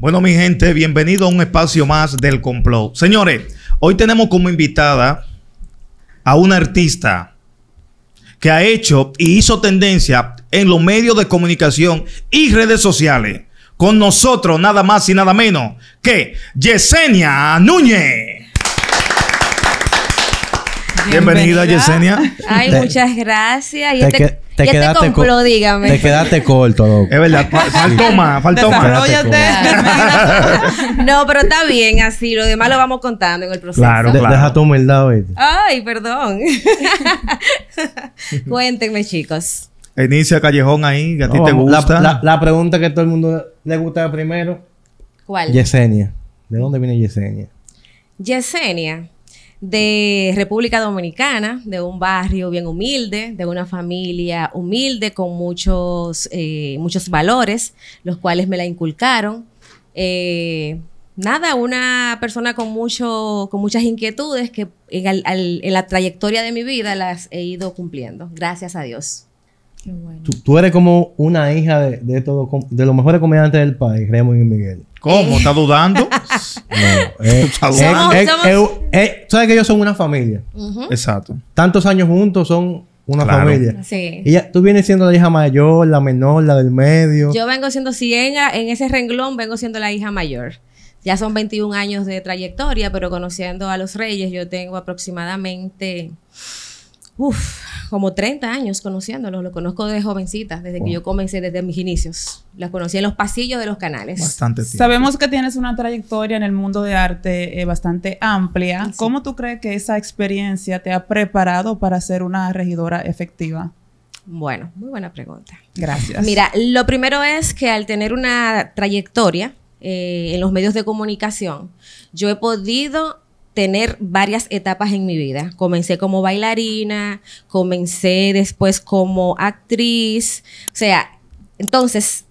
Bueno, mi gente, bienvenido a un espacio más del complot. Señores, hoy tenemos como invitada a una artista que ha hecho y hizo tendencia en los medios de comunicación y redes sociales. Con nosotros, nada más y nada menos que Yesenia Núñez. Bienvenida, Yesenia. Ay, muchas gracias. Y te, quedaste te compló, dígame. Te quedaste corto, Es verdad. Faltó más, faltó más. no, pero está bien así. Lo demás lo vamos contando en el proceso. Claro, claro. Deja tu humildad, Ay, perdón. Cuéntenme, chicos. Inicia Callejón ahí, a ti te gusta. La, la, pregunta que todo el mundo le gusta primero. ¿Cuál? Yesenia. ¿De dónde viene Yesenia? Yesenia de República Dominicana, de un barrio bien humilde, de una familia humilde con muchos, eh, muchos valores, los cuales me la inculcaron. Eh, nada, una persona con, mucho, con muchas inquietudes que en, en, la trayectoria de mi vida las he ido cumpliendo, gracias a Dios. tú, eres como una hija de, de, todo, de los mejores comediantes del país, Raymond y Miguel. ¿Cómo? ¿Estás dudando? no. Eh, ¿Sabes que ellos son una familia? Exacto. Tantos años juntos son una familia. Sí. Y tú vienes siendo la hija mayor, la menor, la del medio. Yo vengo siendo, si en, en ese renglón, vengo siendo la hija mayor. Ya son 21 años de trayectoria, pero conociendo a los reyes, yo tengo aproximadamente. Uf, como 30 años conociéndolos. lo conozco de jovencita, desde que yo comencé, desde mis inicios. Las conocí en los pasillos de los canales. Bastante Sabemos que tienes una trayectoria en el mundo de arte eh, bastante amplia. ¿Cómo tú crees que esa experiencia te ha preparado para ser una regidora efectiva? Bueno, muy buena pregunta. Gracias. Mira, lo primero es que al tener una trayectoria eh, en los medios de comunicación, yo he podido tener varias etapas en mi vida. Comencé como bailarina, comencé después como actriz, o sea, entonces,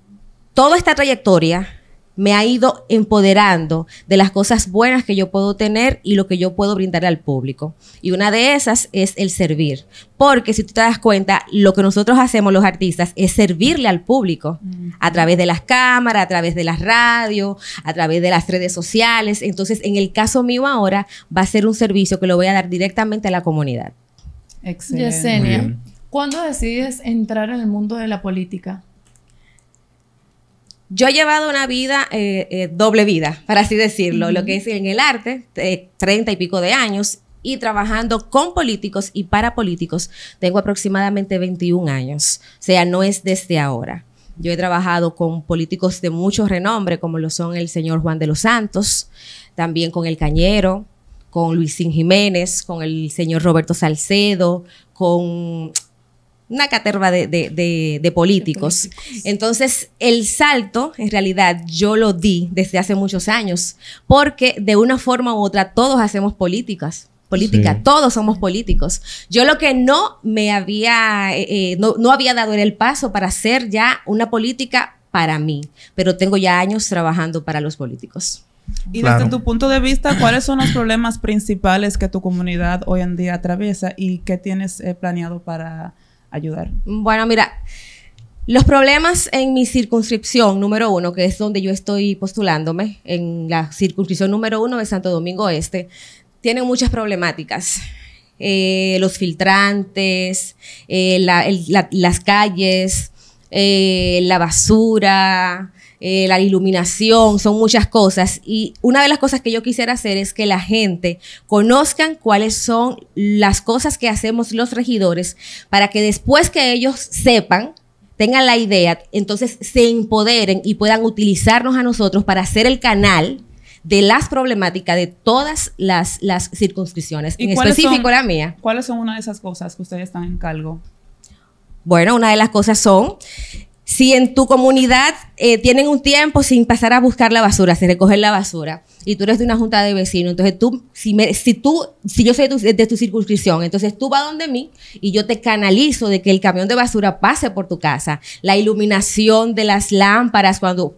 toda esta trayectoria me ha ido empoderando de las cosas buenas que yo puedo tener y lo que yo puedo brindar al público. Y una de esas es el servir. Porque si tú te das cuenta, lo que nosotros hacemos los artistas es servirle al público a través de las cámaras, a través de las radios, a través de las redes sociales. Entonces, en el caso mío ahora, va a ser un servicio que lo voy a dar directamente a la comunidad. Excelente. Yesenia, ¿cuándo decides entrar en el mundo de la política? Yo he llevado una vida, eh, eh, doble vida, para así decirlo, lo que es en el arte, eh, treinta y pico de años, y trabajando con políticos y para políticos, tengo aproximadamente 21 años, o sea, no es desde ahora. Yo he trabajado con políticos de mucho renombre, como lo son el señor Juan de los Santos, también con el Cañero, con Luisín Jiménez, con el señor Roberto Salcedo, con una caterva de, de, políticos. Entonces, el salto, en realidad, yo lo di desde hace muchos años, porque de una forma u otra todos hacemos políticas. Política, todos somos políticos. Yo lo que no me había, eh, eh, no, no había dado el paso para hacer ya una política para mí, pero tengo ya años trabajando para los políticos. Y desde tu punto de vista, ¿cuáles son los problemas principales que tu comunidad hoy en día atraviesa y qué tienes eh, planeado para ayudar? Bueno, mira, los problemas en mi circunscripción número uno, que es donde yo estoy postulándome, en la circunscripción número uno de Santo Domingo Este, tienen muchas problemáticas. Eh, los filtrantes, eh, las calles, eh, la basura, eh, la iluminación, son muchas cosas. Y una de las cosas que yo quisiera hacer es que la gente conozcan cuáles son las cosas que hacemos los regidores para que después que ellos sepan, tengan la idea, entonces se empoderen y puedan utilizarnos a nosotros para hacer el canal de las problemáticas de todas las, circunscripciones, en específico la mía. ¿Cuáles son una de esas cosas que ustedes están en cargo? Bueno, una de las cosas son si en tu comunidad eh, tienen un tiempo sin pasar a buscar la basura, sin recoger la basura, y tú eres de una junta de vecinos, entonces tú, si, yo soy de tu, circunscripción, entonces tú vas donde mí y yo te canalizo de que el camión de basura pase por tu casa, la iluminación de las lámparas cuando...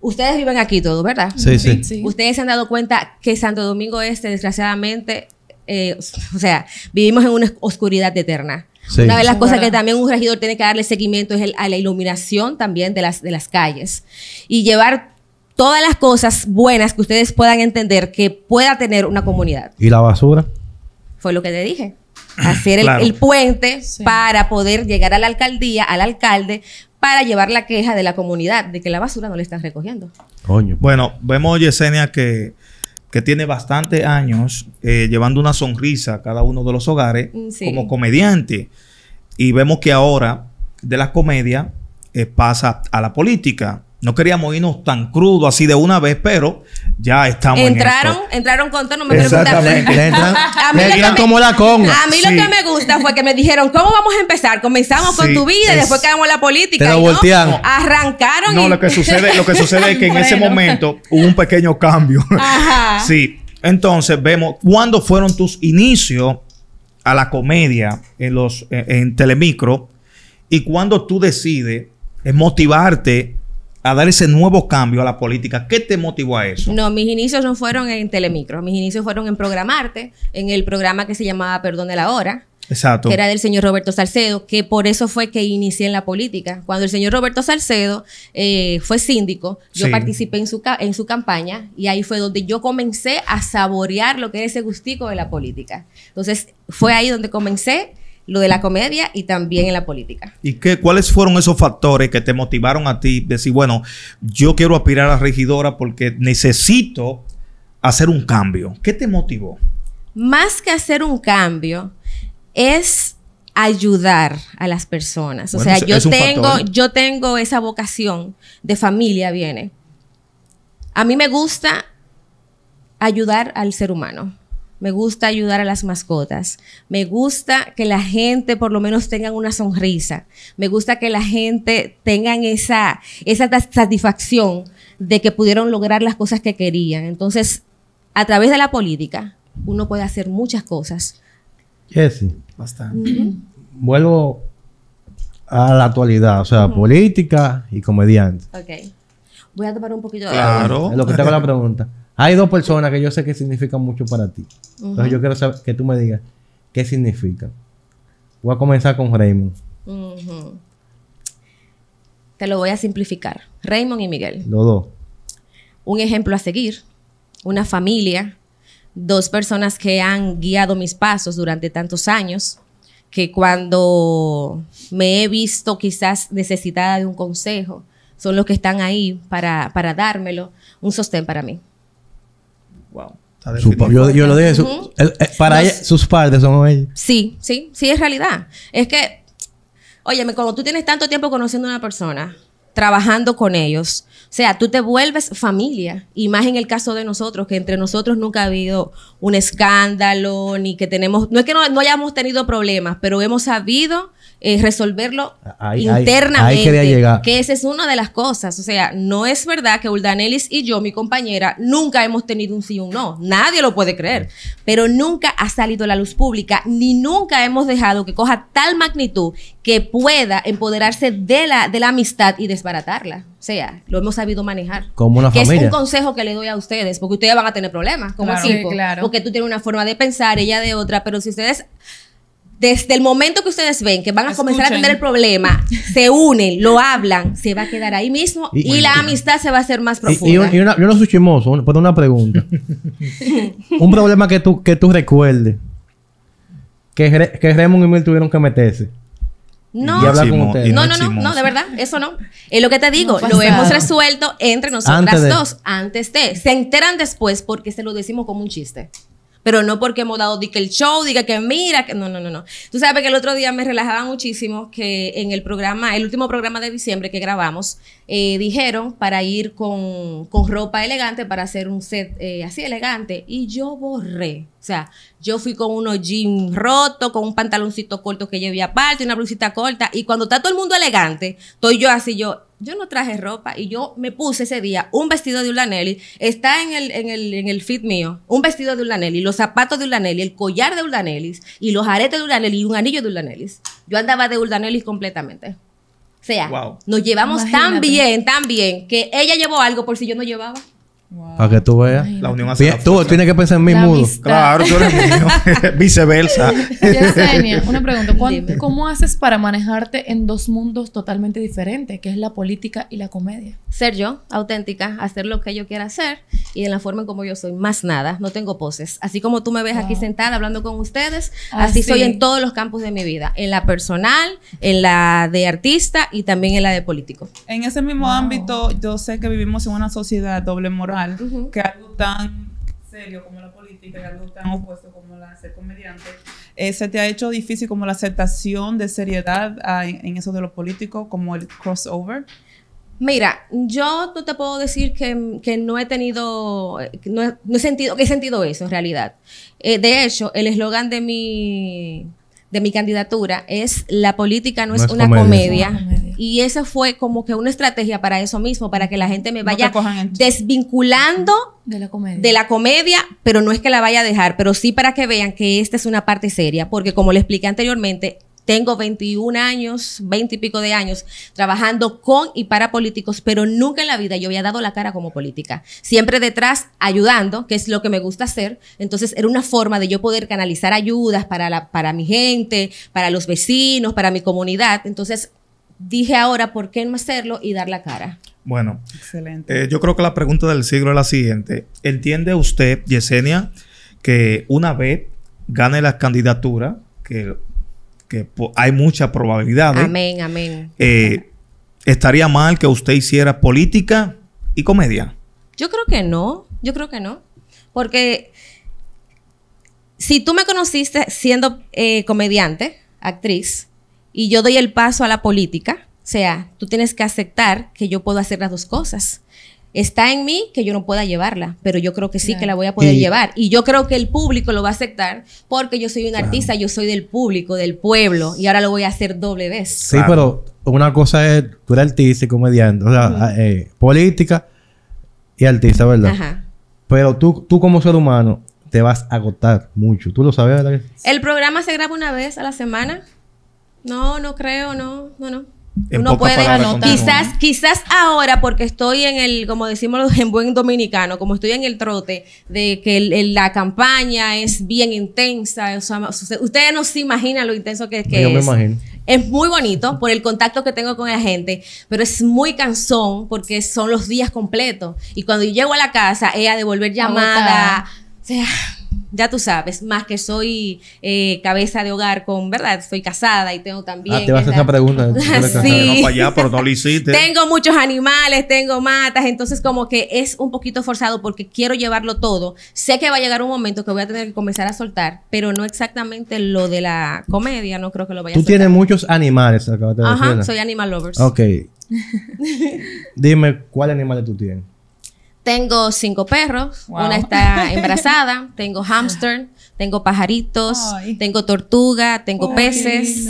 Ustedes viven aquí todos, ¿verdad? Sí, sí. Ustedes se han dado cuenta que Santo Domingo Este, desgraciadamente, eh, o sea, vivimos en una oscuridad eterna. Una de las cosas que también un regidor tiene que darle seguimiento es a la iluminación también de las, de las calles y llevar todas las cosas buenas que ustedes puedan entender que pueda tener una comunidad. ¿Y la basura? Fue lo que te dije. Hacer el, puente para poder llegar a la alcaldía, al alcalde, para llevar la queja de la comunidad de que la basura no le están recogiendo. Coño. Bueno, vemos, Yesenia, que que tiene bastantes años eh, llevando una sonrisa a cada uno de los hogares mm, como comediante. Y vemos que ahora de la comedia eh, pasa a la política. No queríamos irnos tan crudo así de una vez, pero ya estamos entraron, Entraron con todo, no me A mí lo que me gusta fue que me dijeron, ¿cómo vamos a empezar? Comenzamos con tu vida y después quedamos en la política. arrancaron. No, lo, que sucede, lo que sucede es que en ese momento hubo un pequeño cambio. Ajá. sí. Entonces vemos, ¿cuándo fueron tus inicios a la comedia en, los, Telemicro? Y cuando tú decides motivarte a dar ese nuevo cambio a la política. ¿Qué te motivó a eso? No, mis inicios no fueron en Telemicro, mis inicios fueron en Programarte, en el programa que se llamaba Perdón de la Hora. Exacto. Que era del señor Roberto Salcedo, que por eso fue que inicié en la política. Cuando el señor Roberto Salcedo eh, fue síndico, yo participé en su, en su campaña y ahí fue donde yo comencé a saborear lo que es ese gustico de la política. Entonces, fue ahí donde comencé lo de la comedia y también en la política. ¿Y qué, cuáles fueron esos factores que te motivaron a ti? Decir, bueno, yo quiero aspirar a regidora porque necesito hacer un cambio. ¿Qué te motivó? Más que hacer un cambio, es ayudar a las personas. O sea, yo tengo, ¿eh? yo tengo esa vocación de familia, viene. A mí me gusta ayudar al ser humano me gusta ayudar a las mascotas, me gusta que la gente por lo menos tenga una sonrisa, me gusta que la gente tenga esa, esa satisfacción de que pudieron lograr las cosas que querían. Entonces, a través de la política, uno puede hacer muchas cosas. sí. bastante. Vuelvo a la actualidad, o sea, política y comediante. Ok. Voy a tomar un poquito de... Claro. lo que tengo la pregunta. Hay dos personas que yo sé que significan mucho para ti. Entonces yo quiero saber que tú me digas qué significan. Voy a comenzar con Raymond. Te lo voy a simplificar. Raymond y Miguel. Los dos. Un ejemplo a seguir, una familia, dos personas que han guiado mis pasos durante tantos años, que cuando me he visto quizás necesitada de un consejo, son los que están ahí para dármelo, un sostén para mí. Wow. Yo, lo dije, eh, para sus partes son ellos. Sí, sí, sí, es realidad. Es que, oye, cuando tú tienes tanto tiempo conociendo a una persona, trabajando con ellos. O sea, tú te vuelves familia, y más en el caso de nosotros, que entre nosotros nunca ha habido un escándalo, ni que tenemos, no es que no, hayamos tenido problemas, pero hemos sabido eh, resolverlo internamente, que esa es una de las cosas. O sea, no es verdad que Uldanelis y yo, mi compañera, nunca hemos tenido un sí o un no, nadie lo puede creer, pero nunca ha salido la luz pública, ni nunca hemos dejado que coja tal magnitud que pueda empoderarse de la, de la amistad y de o sea, lo hemos sabido manejar. Como una familia. es un consejo que le doy a ustedes, porque ustedes van a tener problemas como claro, Porque tú tienes una forma de pensar, ella de otra, pero si ustedes desde el momento que ustedes ven que van a comenzar a tener el problema, se unen, lo hablan, se va a quedar ahí mismo y, la amistad se va a hacer más profunda. Y, una, yo no soy chimoso, pero una pregunta. un problema que tú, que tú recuerdes, que, Raymond y Mil tuvieron que meterse. No, no, no, no, de verdad, eso no. Es lo que te digo, lo hemos resuelto entre nosotras dos, antes de. Se enteran después porque se lo decimos como un chiste. Pero no porque hemos dado que el show, diga que mira, que no, no, no, no. Tú sabes que el otro día me relajaba muchísimo que en el programa, el último programa de diciembre que grabamos, eh, dijeron para ir con, ropa elegante, para hacer un set eh, así elegante. Y yo borré o sea, yo fui con unos jeans rotos, con un pantaloncito corto que llevé aparte, una blusita corta. Y cuando está todo el mundo elegante, estoy yo así, yo, yo no traje ropa. Y yo me puse ese día un vestido de Ulanelli. Está en el, en el, fit mío. Un vestido de Ulanelli, los zapatos de Ulanelli, el collar de Ulanelli, y los aretes de Ulanelli, y un anillo de Ulanelli. Yo andaba de Ulanelli completamente. O sea, nos llevamos tan bien, tan bien, que ella llevó algo por si yo no llevaba. Para que tú veas. la unión hace la Tú tienes que pensar en mi mudo. Claro, tú eres Viceversa. una pregunta. ¿Cómo haces para manejarte en dos mundos totalmente diferentes, que es la política y la comedia? Ser yo, auténtica, hacer lo que yo quiera hacer y de la forma en como yo soy. Más nada, no tengo poses. Así como tú me ves aquí sentada hablando con ustedes, ah, así, soy en todos los campos de mi vida. En la personal, en la de artista y también en la de político. En ese mismo ámbito, yo sé que vivimos en una sociedad doble moral que algo tan serio como la política y algo tan opuesto como la ser comediante, eh, ¿se te ha hecho difícil como la aceptación de seriedad ah, en eso de lo político, como el crossover? Mira, yo no te puedo decir que, no he tenido, no, he sentido, que he sentido eso en realidad. Eh, de hecho, el eslogan de mi, de mi candidatura es la política no, es, una comedia y esa fue como que una estrategia para eso mismo, para que la gente me vaya desvinculando de la, comedia. pero no es que la vaya a dejar, pero sí para que vean que esta es una parte seria, porque como le expliqué anteriormente, tengo 21 años, 20 y pico de años, trabajando con y para políticos, pero nunca en la vida yo había dado la cara como política. Siempre detrás ayudando, que es lo que me gusta hacer. Entonces era una forma de yo poder canalizar ayudas para, la, para mi gente, para los vecinos, para mi comunidad. Entonces dije ahora por qué no hacerlo y dar la cara. Bueno, Excelente. Eh, yo creo que la pregunta del siglo es la siguiente. ¿Entiende usted, Yesenia, que una vez gane la candidatura, que, hay mucha probabilidad, ¿eh? Amén, amén. Eh, ¿Estaría mal que usted hiciera política y comedia? Yo creo que no, yo creo que no. Porque si tú me conociste siendo comediante, actriz, y yo doy el paso a la política, o sea, tú tienes que aceptar que yo puedo hacer las dos cosas. Está en mí que yo no pueda llevarla, pero yo creo que sí que la voy a poder llevar. Y yo creo que el público lo va a aceptar porque yo soy un artista, yo soy del público, del pueblo, y ahora lo voy a hacer doble vez. Sí, pero una cosa es, tú eres artista y comediante, o sea, eh, política y artista, ¿verdad? Ajá. Pero tú, tú como ser humano te vas a agotar mucho, tú lo sabes, ¿verdad? El programa se graba una vez a la semana no, no creo, no, no, no. Uno puede quizás, quizás ahora, porque estoy en el, como decimos en buen dominicano, como estoy en el trote, de que la campaña es bien intensa. ustedes no se imaginan lo intenso que, es. Yo me imagino. Es muy bonito por el contacto que tengo con la gente, pero es muy cansón porque son los días completos. Y cuando yo llego a la casa, ella a devolver llamada. O sea, ya tú sabes, más que soy eh, cabeza de hogar con, ¿verdad? Soy casada y tengo ah, también... te vas a hacer esa pregunta. sí. para allá, pero no tengo muchos animales, tengo matas, entonces como que es un poquito forzado porque quiero llevarlo todo. Sé que va a llegar un momento que voy a tener que comenzar a soltar, pero no exactamente lo de la comedia, no creo que lo vaya a soltar. Tú tienes muchos animales, acabas de Ajá, soy animal lovers. Ok. Dime, ¿cuál animal tú tienes? Tengo cinco perros, una está embarazada, tengo hamster, tengo pajaritos, tengo tortuga, tengo peces.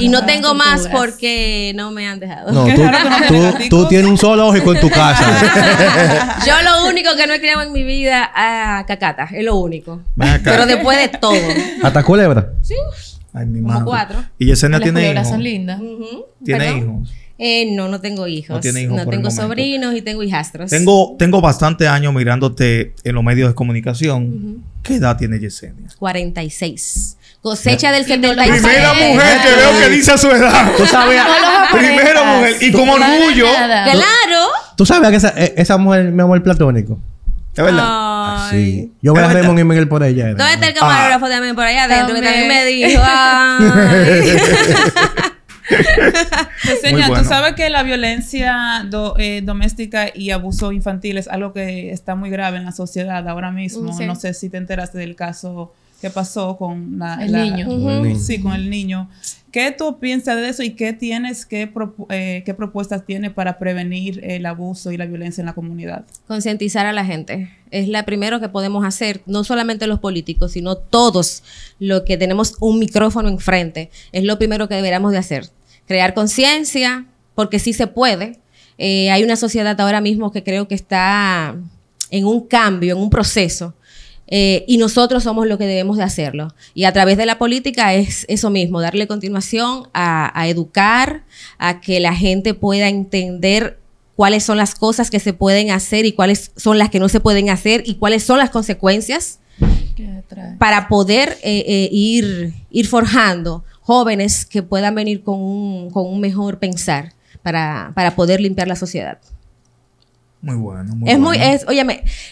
y no tengo más porque no me han dejado. No, tú, tú, tienes un zoológico en tu casa. Yo lo único que no he criado en mi vida a cacata, es lo único. Pero después de todo. ¿Hasta culebra? Sí. Ay, mi Y Yesenia tiene hijos. son lindas. ¿Tiene hijos? Eh, no, no tengo hijos. No, tengo sobrinos y tengo hijastros. Tengo, tengo bastante años mirándote en los medios de comunicación. ¿Qué edad tiene Yesenia? 46. Cosecha del 76. Primera mujer que veo que dice su edad. Tú sabes. primera mujer. Y con orgullo. Claro. Tú sabes que e, esa, mujer, mi amor platónico. Es verdad. sí. Yo voy a Raymond y Miguel por ella. ¿Dónde está el camarógrafo de también por allá adentro? Que también me dijo. Pues, Señora, tú sabes que la violencia eh, doméstica y abuso infantil es algo que está muy grave en la sociedad ahora mismo. Mm, no sé si te enteraste del caso que pasó con la, el niño. Sí, con el niño. ¿Qué tú piensas de eso y qué tienes, qué, eh, propuestas tienes para prevenir el abuso y la violencia en la comunidad? Concientizar a la gente. Es lo primero que podemos hacer, no solamente los políticos, sino todos los que tenemos un micrófono enfrente. Es lo primero que deberíamos de hacer crear conciencia, porque sí se puede. Eh, hay una sociedad ahora mismo que creo que está en un cambio, en un proceso. Eh, y nosotros somos los que debemos de hacerlo. Y a través de la política es eso mismo, darle continuación a, educar, a que la gente pueda entender cuáles son las cosas que se pueden hacer y cuáles son las que no se pueden hacer y cuáles son las consecuencias para poder eh, ir, ir forjando jóvenes que puedan venir con un, con un mejor pensar para, para poder limpiar la sociedad. Muy bueno, muy es Muy, es,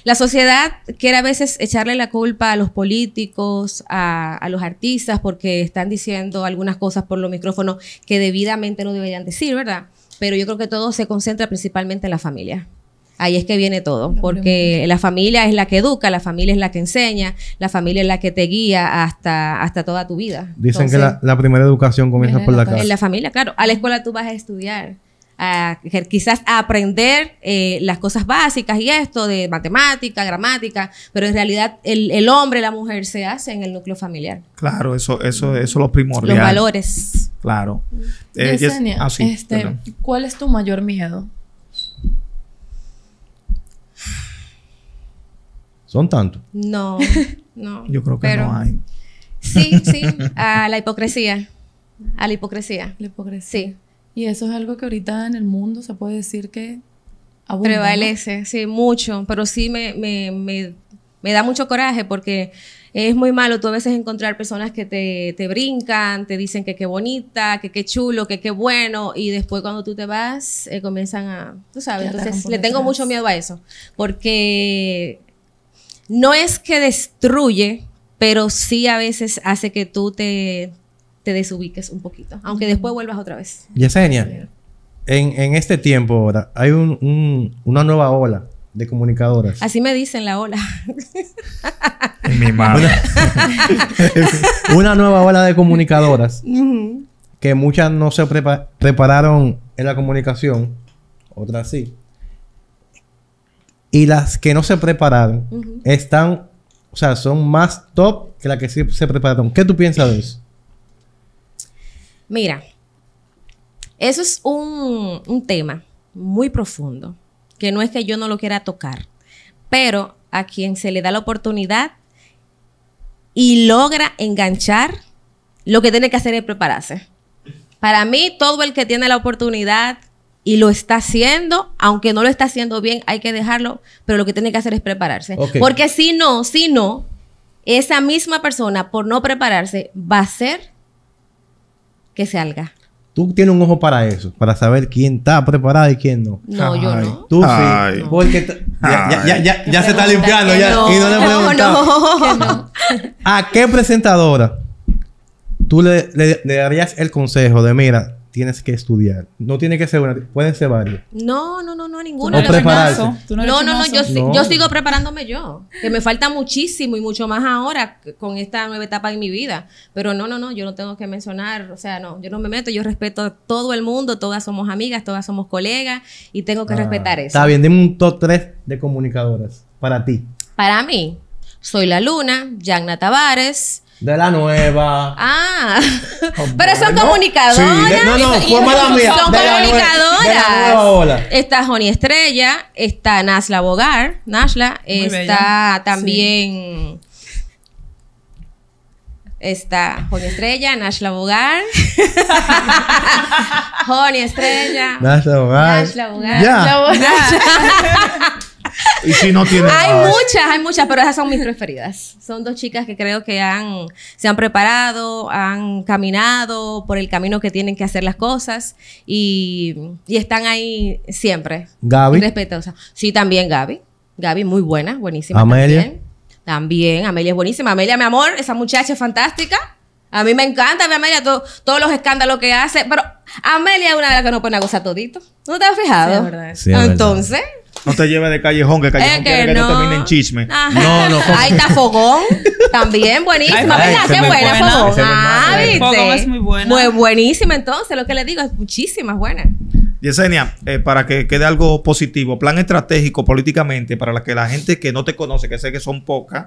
la sociedad quiere a veces echarle la culpa a los políticos, a, a, los artistas, porque están diciendo algunas cosas por los micrófonos que debidamente no deberían decir, ¿verdad? Pero yo creo que todo se concentra principalmente en la familia ahí es que viene todo, porque la familia es la que educa, la familia es la que enseña, la familia es la que te guía hasta, hasta toda tu vida. Dicen que la, primera educación comienza por la, casa. En la familia, claro. A la escuela tú vas a estudiar. quizás a aprender eh, las cosas básicas y esto de matemática, gramática, pero en realidad el, hombre la mujer se hace en el núcleo familiar. Claro, eso, eso, eso es lo primordial. Los valores. Claro. Yesenia, eh, ah, este, ¿cuál es tu mayor miedo? ¿Son tantos? No, no. Yo creo que no hay. Sí, sí, a la hipocresía. A la hipocresía. La hipocresía. Sí. Y eso es algo que ahorita en el mundo se puede decir que prevalece, sí, mucho. Pero sí me, da mucho coraje porque es muy malo tú a veces encontrar personas que te, brincan, te dicen que qué bonita, que qué chulo, que qué bueno. Y después cuando tú te vas, eh, comienzan a. Tú sabes, entonces le tengo mucho miedo a eso. Porque no es que destruye, pero sí a veces hace que tú te, te desubiques un poquito, aunque después vuelvas otra vez. Yesenia, en, en este tiempo ahora hay una nueva ola de comunicadoras. Así me dicen la ola. Mi madre. Una, nueva ola de comunicadoras que muchas no se prepararon en la comunicación, otras sí. Y las que no se prepararon están, o sea, son más top que las que sí se prepararon. ¿Qué tú piensas de eso? Mira, eso es un, un tema muy profundo, que no es que yo no lo quiera tocar, pero a quien se le da la oportunidad y logra enganchar, lo que tiene que hacer es prepararse. Para mí, todo el que tiene la oportunidad, y lo está haciendo, aunque no lo está haciendo bien, hay que dejarlo, pero lo que tiene que hacer es prepararse. Porque si no, si no, esa misma persona por no prepararse va a ser... que salga. Tú tienes un ojo para eso, para saber quién está preparado y quién no. No, yo no. Tú sí. Porque ya, se está limpiando. Ya, no. no no, ¿A qué presentadora tú le darías el consejo de, mira, tienes que estudiar. No tiene que ser una, pueden ser varias. No, no, no, no, ninguna. no, no, no, yo, sigo preparándome yo, que me falta muchísimo y mucho más ahora con esta nueva etapa en mi vida. Pero no, no, no, yo no tengo que mencionar, o sea, no, yo no me meto, yo respeto a todo el mundo, todas somos amigas, todas somos colegas y tengo que ah, respetar eso. Está bien, dime un top 3 de comunicadoras para ti. Para mí, soy la Luna, Yagna Tavares, de la nueva. Ah, oh, pero son comunicadoras. Sí, no, no, fue mala mía. Son comunicadoras. La de Está Joni Estrella, está Nasla Bogar, Nasla, está también. Está Joni Estrella, Nashla Bogar. Joni Estrella. Nashla Bogar. Nashla Bogar. y si no tiene Hay muchas, hay muchas, pero esas son mis preferidas. Son dos chicas que creo que han, se han preparado, han caminado por el camino que tienen que hacer las cosas y, y están ahí siempre. Gaby. Respetosa Sí, también Gaby. Gaby, muy buena, buenísima. Amelia. También. Amelia es buenísima. Amelia, mi amor, esa muchacha es fantástica. A mí me encanta A mí Amelia, todos los escándalos que hace, pero Amelia es una de las que No pone a gozar todito. ¿No te has fijado? Sí, es verdad. Entonces, no te lleves de callejón, que callejón que no. termine en chisme. No, no. Ahí está Fogón. También buenísima. ¿Verdad? Qué buena Fogón. Ah, Fogón es muy buena. Muy buenísima entonces. Lo que le digo es muchísimas buenas. Yesenia, eh, para que quede algo positivo, plan estratégico políticamente para que la gente que no te conoce, que sé que son pocas,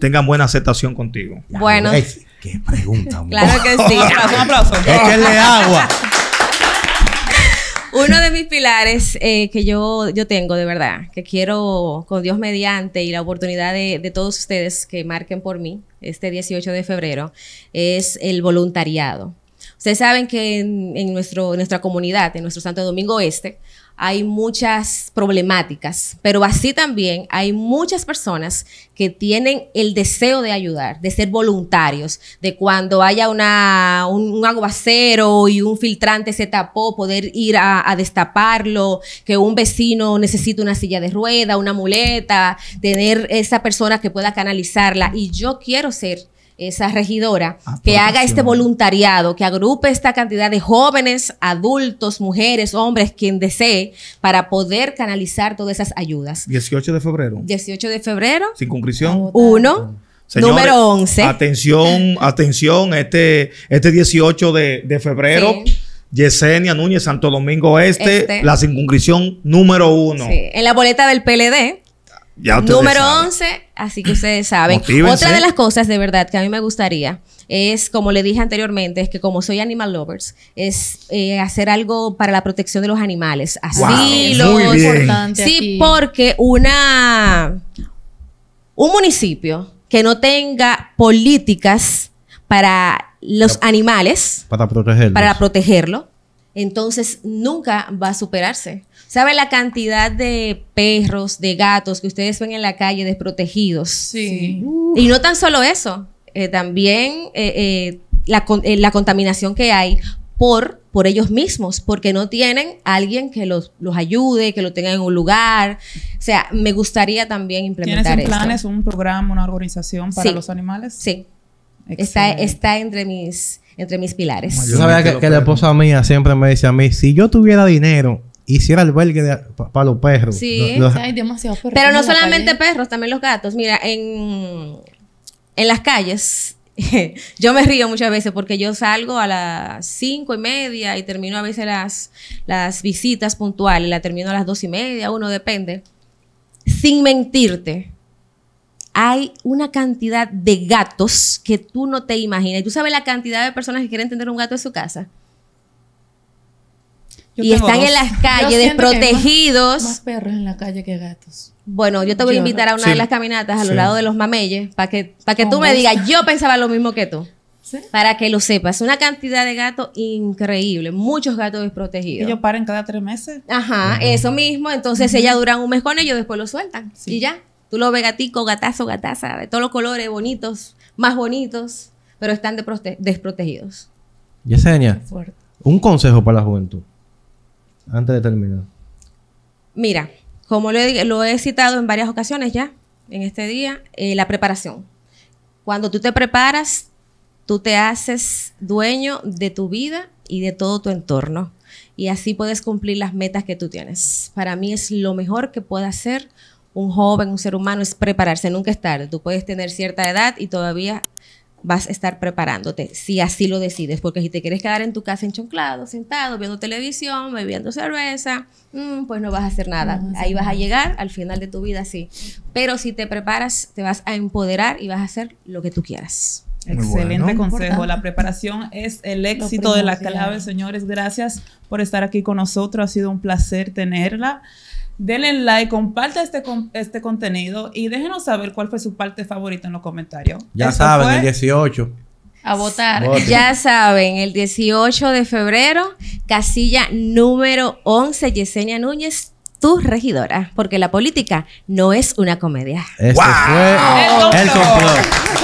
tengan buena aceptación contigo. Bueno. qué pregunta. claro que sí. un aplauso. Es que le agua. uno de mis pilares eh, que yo, yo tengo, de verdad, que quiero con Dios mediante y la oportunidad de, todos ustedes que marquen por mí este 18 de febrero, es el voluntariado. Ustedes saben que en, nuestro, en nuestra comunidad, en nuestro Santo Domingo Este, hay muchas problemáticas, pero así también hay muchas personas que tienen el deseo de ayudar, de ser voluntarios, de cuando haya un, aguacero y un filtrante se tapó, poder ir a, destaparlo, que un vecino necesita una silla de rueda, una muleta, tener esa persona que pueda canalizarla. Y yo quiero ser esa regidora, ah, que haga este voluntariado, que agrupe esta cantidad de jóvenes, adultos, mujeres, hombres, quien desee, para poder canalizar todas esas ayudas. 18 de febrero. 18 de febrero. Sin concreción. Ah, uno. número 11. Atención, atención, este, este 18 de, febrero. Yesenia Núñez, Santo Domingo Este, este. la circunscripción número uno. En la boleta del PLD Número 11, así que ustedes saben. Otra de las cosas de verdad que a mí me gustaría es, como le dije anteriormente, es que como soy animal lovers, es eh, hacer algo para la protección de los animales. Así importante. Sí, porque una un municipio que no tenga políticas para los animales, para para protegerlo, entonces nunca va a superarse. ¿Sabe la cantidad de perros, de gatos que ustedes ven en la calle desprotegidos? Sí. Y no tan solo eso, eh, también eh, eh, la, contaminación que hay por, por ellos mismos, porque no tienen alguien que los, ayude, que lo tenga en un lugar. O sea, me gustaría también implementar ¿Tienes planes un programa, una organización para los animales? Sí. Está, está, entre mis entre mis pilares. Yo sabía que, la esposa mía siempre me decía a mí, si yo tuviera dinero, hiciera albergue de, para los perros. Sí, hay Pero no solamente perros, también los gatos. Mira, en, en las calles, yo me río muchas veces porque yo salgo a las cinco y media y termino a veces las, las visitas puntuales, la termino a las dos y media, uno depende. Sin mentirte, hay una cantidad de gatos que tú no te imaginas. ¿Tú sabes la cantidad de personas que quieren tener un gato en su casa? y están en las calles desprotegidos. Más, perros en la calle que gatos. Bueno, yo te voy a invitar a una de las caminatas a lo los de los mameyes para que, que oh, tú me digas, yo pensaba lo mismo que tú. ¿Sí? Para que lo sepas, una cantidad de gatos increíble, muchos gatos desprotegidos. Ellos paran cada tres meses. Ajá, eso mismo. Entonces ellas duran un mes con ellos, después lo sueltan y ya. Tú lo ves gatico, gatazo, gataza, de todos los colores bonitos, más bonitos, pero están desprotegidos. Yesenia, un consejo para la juventud antes de terminar? Mira, como lo he, citado en varias ocasiones ya, en este día, eh, la preparación. Cuando tú te preparas, tú te haces dueño de tu vida y de todo tu entorno. Y así puedes cumplir las metas que tú tienes. Para mí es lo mejor que puede hacer un joven, un ser humano, es prepararse. Nunca es tarde. Tú puedes tener cierta edad y todavía vas a estar preparándote, si así lo decides, porque si te quieres quedar en tu casa enchonclado, sentado, viendo televisión, bebiendo cerveza, mm, pues no vas a hacer nada. Ahí vas a llegar al final de tu vida sí Pero si te preparas, te vas a empoderar y vas a hacer lo que tú quieras. Excelente consejo. La preparación es el éxito de la clave, señores. Gracias por estar aquí con nosotros. Ha sido un placer tenerla denle like, comparta este, este contenido y déjenos saber cuál fue su parte favorita en los comentarios. Ya saben, el 18. A votar. Ya saben, el 18 de febrero, casilla número 11, Yesenia Núñez, tu regidora, porque la política no es una comedia. Este fue el complot. El